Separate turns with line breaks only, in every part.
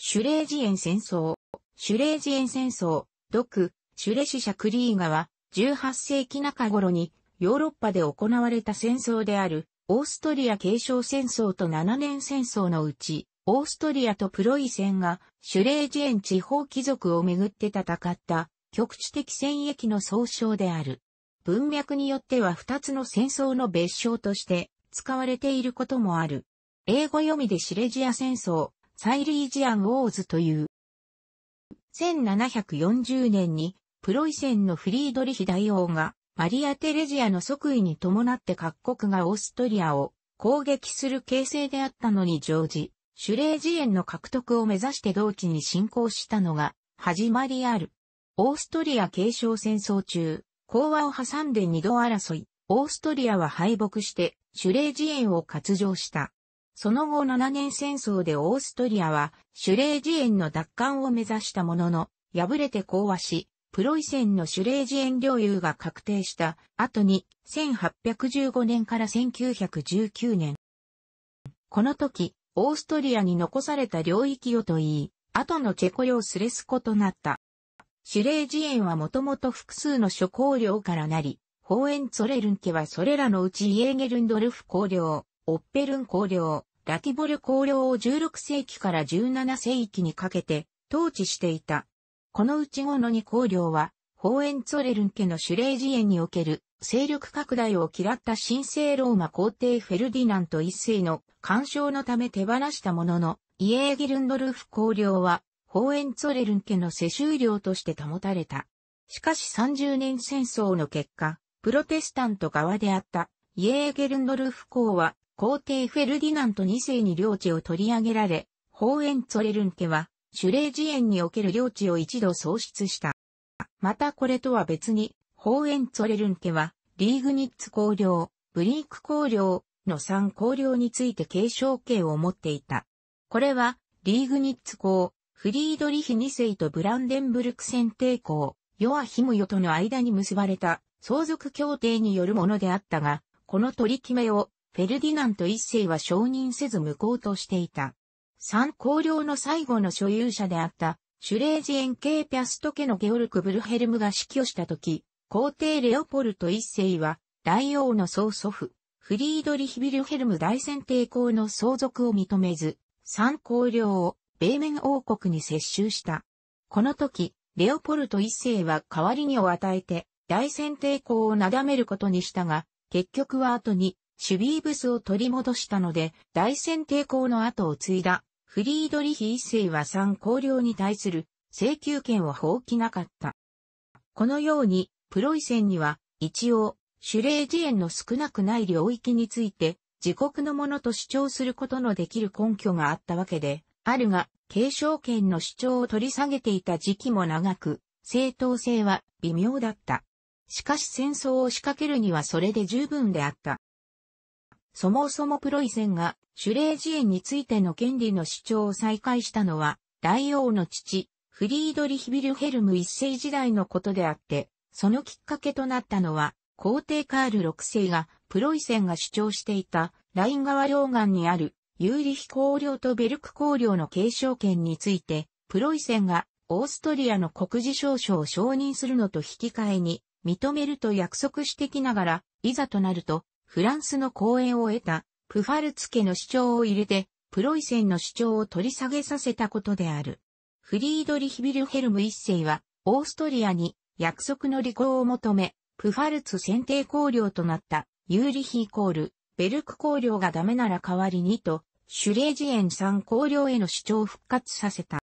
シュレージエン戦争、シュレージエン戦争、独、シュレシシャクリーガは、18世紀中頃に、ヨーロッパで行われた戦争である、オーストリア継承戦争と7年戦争のうち、オーストリアとプロイセンが、シュレージエン地方貴族をめぐって戦った、局地的戦役の総称である。文脈によっては2つの戦争の別称として、使われていることもある。英語読みでシレジア戦争、サイリージアン・ウォーズという。1740年にプロイセンのフリードリヒ大王がマリア・テレジアの即位に伴って各国がオーストリアを攻撃する形勢であったのに乗じ、シュレージエンの獲得を目指して同地に侵攻したのが始まりある。オーストリア継承戦争中、講和を挟んで二度争い、オーストリアは敗北してシュレージエンを割譲した。その後7年戦争でオーストリアはシュレージエンの奪還を目指したものの、敗れて講和し、プロイセンのシュレージエン領有が確定した後に1815年から1919年。この時、オーストリアに残された領域をと言い、後のチェコ領スレスコとなった。シュレージエンはもともと複数の諸公領からなり、ホーエンツォレルン家はそれらのうちイエーゲルンドルフ公領、オッペルン公領、ラティボル公領を16世紀から17世紀にかけて統治していた。このうち後の2公領は、ホーエンツォレルン家のシュレージエンにおける勢力拡大を嫌った神聖ローマ皇帝フェルディナント一世の干渉のため手放したものの、イエーギルンドルフ公領は、ホーエンツォレルン家の世襲領として保たれた。しかし30年戦争の結果、プロテスタント側であったイエーゲルンドルフ公は皇帝フェルディナント2世に領地を取り上げられ、ホーエンツォレルン家は、シュレージ園における領地を一度喪失した。またこれとは別に、ホーエンツォレルン家は、リーグニッツ公領、ブリーク公領の3公領について継承権を持っていた。これは、リーグニッツ公、フリードリヒ2世とブランデンブルク選帝公、ヨアヒムヨとの間に結ばれた相続協定によるものであったが、この取り決めをフェルディナント一世は承認せず無効としていた。三公領の最後の所有者であった、シュレージエン系ピャスト家のゲオルク・ブルヘルムが死去した時、皇帝レオポルト一世は、大王の曽祖父、フリードリヒ・ビルヘルム大選帝公の相続を認めず、三公領を米面王国に接収した。この時、レオポルト一世は代わりにを与えて、大選帝公をなだめることにしたが、結局は後に守備ブスを取り戻したので、大戦抵抗の後を継いだ、フリードリヒ一世は三公領に対する請求権を放棄なかった。このように、プロイセンには、一応、シュレージエンの少なくない領域について、自国のものと主張することのできる根拠があったわけで、あるが、継承権の主張を取り下げていた時期も長く、正当性は微妙だった。しかし戦争を仕掛けるにはそれで十分であった。そもそもプロイセンがシュレージエンについての権利の主張を再開したのは、大王の父、フリードリヒビルヘルム一世時代のことであって、そのきっかけとなったのは、皇帝カール六世がプロイセンが主張していたライン川両岸にあるユーリヒ公領とベルク公領の継承権について、プロイセンがオーストリアの国事証書を承認するのと引き換えに認めると約束してきながら、いざとなるとフランスの講演を得た、プファルツ家の主張を入れて、プロイセンの主張を取り下げさせたことである。フリードリヒ・ビルヘルム一世は、オーストリアに約束の履行を求め、プファルツ選定公領となったユーリヒイコール、ベルク公領がダメなら代わりにと、シュレージエン3公領への主張を復活させた。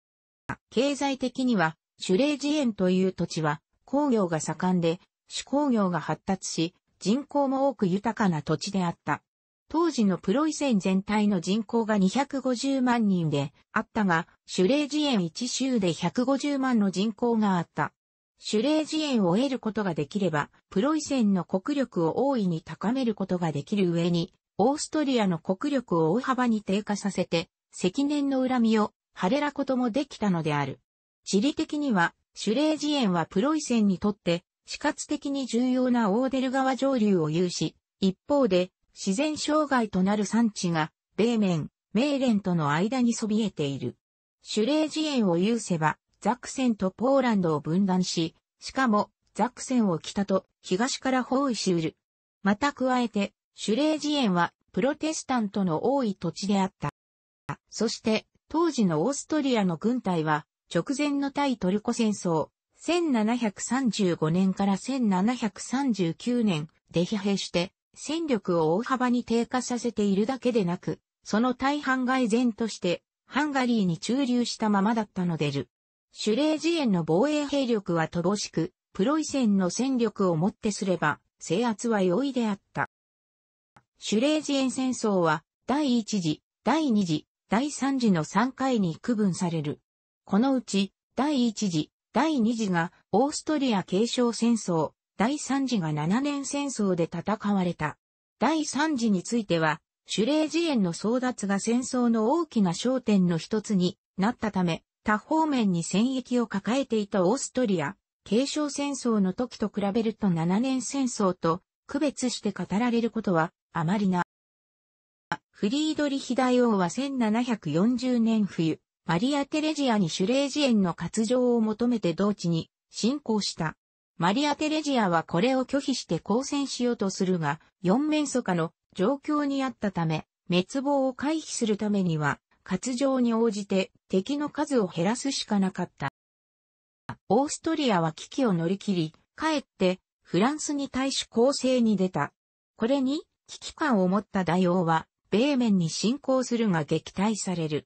経済的には、シュレージエンという土地は工業が盛んで、手工業が発達し、人口も多く豊かな土地であった。当時のプロイセン全体の人口が250万人であったが、シュレージエン1州で150万の人口があった。シュレージエンを得ることができれば、プロイセンの国力を大いに高めることができる上に、オーストリアの国力を大幅に低下させて、積年の恨みを晴れらこともできたのである。地理的には、シュレージエンはプロイセンにとって死活的に重要なオーデル川上流を有し、一方で、自然障害となる産地が、米面、メーレンとの間にそびえている。シュレージエンを有せば、ザクセンとポーランドを分断し、しかも、ザクセンを北と東から包囲しうる。また加えて、シュレージエンは、プロテスタントの多い土地であった。そして、当時のオーストリアの軍隊は、直前の対トルコ戦争、1735年から1739年で疲弊して、戦力を大幅に低下させているだけでなく、その大半が依然として、ハンガリーに駐留したままだったのでる。シュレージエンの防衛兵力は乏しく、プロイセンの戦力をもってすれば、制圧は容易であった。シュレージエン戦争は、第1次、第2次、第3次の3回に区分される。このうち、第1次、第2次がオーストリア継承戦争、第3次が7年戦争で戦われた。第3次については、シュレージの争奪が戦争の大きな焦点の一つになったため、他方面に戦役を抱えていたオーストリア、継承戦争の時と比べると7年戦争と区別して語られることはあまりな。フリードリヒ大王は1740年冬、マリア・テレジアにシュレージンの活譲を求めて同地に進行した。マリア・テレジアはこれを拒否して抗戦しようとするが、四面楚歌の状況にあったため、滅亡を回避するためには、活譲に応じて敵の数を減らすしかなかった。オーストリアは危機を乗り切り、かえってフランスに対し攻勢に出た。これに危機感を持った大王は、米面に侵攻するが撃退される。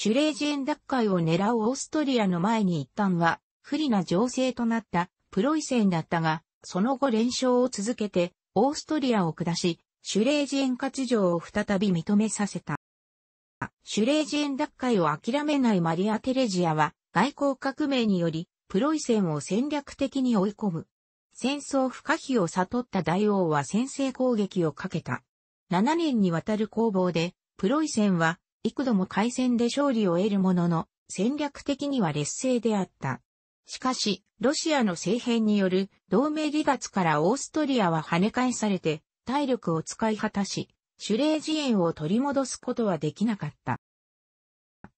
シュレージェン奪回を狙うオーストリアの前に一旦は不利な情勢となったプロイセンだったが、その後連勝を続けてオーストリアを下し、シュレージェン割譲を再び認めさせた。シュレージェン奪回を諦めないマリア・テレジアは外交革命によりプロイセンを戦略的に追い込む。戦争不可避を悟った大王は先制攻撃をかけた。7年にわたる攻防で、プロイセンは幾度も海戦で勝利を得るものの、戦略的には劣勢であった。しかし、ロシアの政変による同盟離脱からオーストリアは跳ね返されて、体力を使い果たし、主霊自演を取り戻すことはできなかった。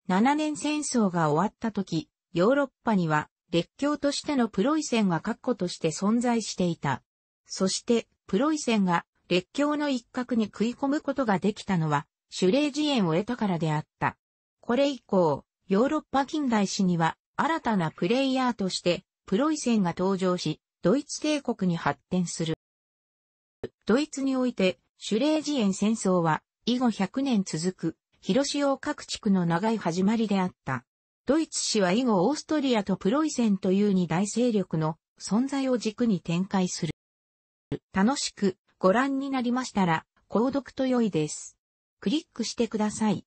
7年戦争が終わった時、ヨーロッパには列強としてのプロイセンが確固として存在していた。そして、プロイセンが列強の一角に食い込むことができたのは、ー礼辞ンを得たからであった。これ以降、ヨーロッパ近代史には新たなプレイヤーとしてプロイセンが登場し、ドイツ帝国に発展する。ドイツにおいて、シュレージエン戦争は、以後100年続く、広島各地区の長い始まりであった。ドイツ史は以後オーストリアとプロイセンという二大勢力の存在を軸に展開する。楽しくご覧になりましたら、購読と良いです。クリックしてください。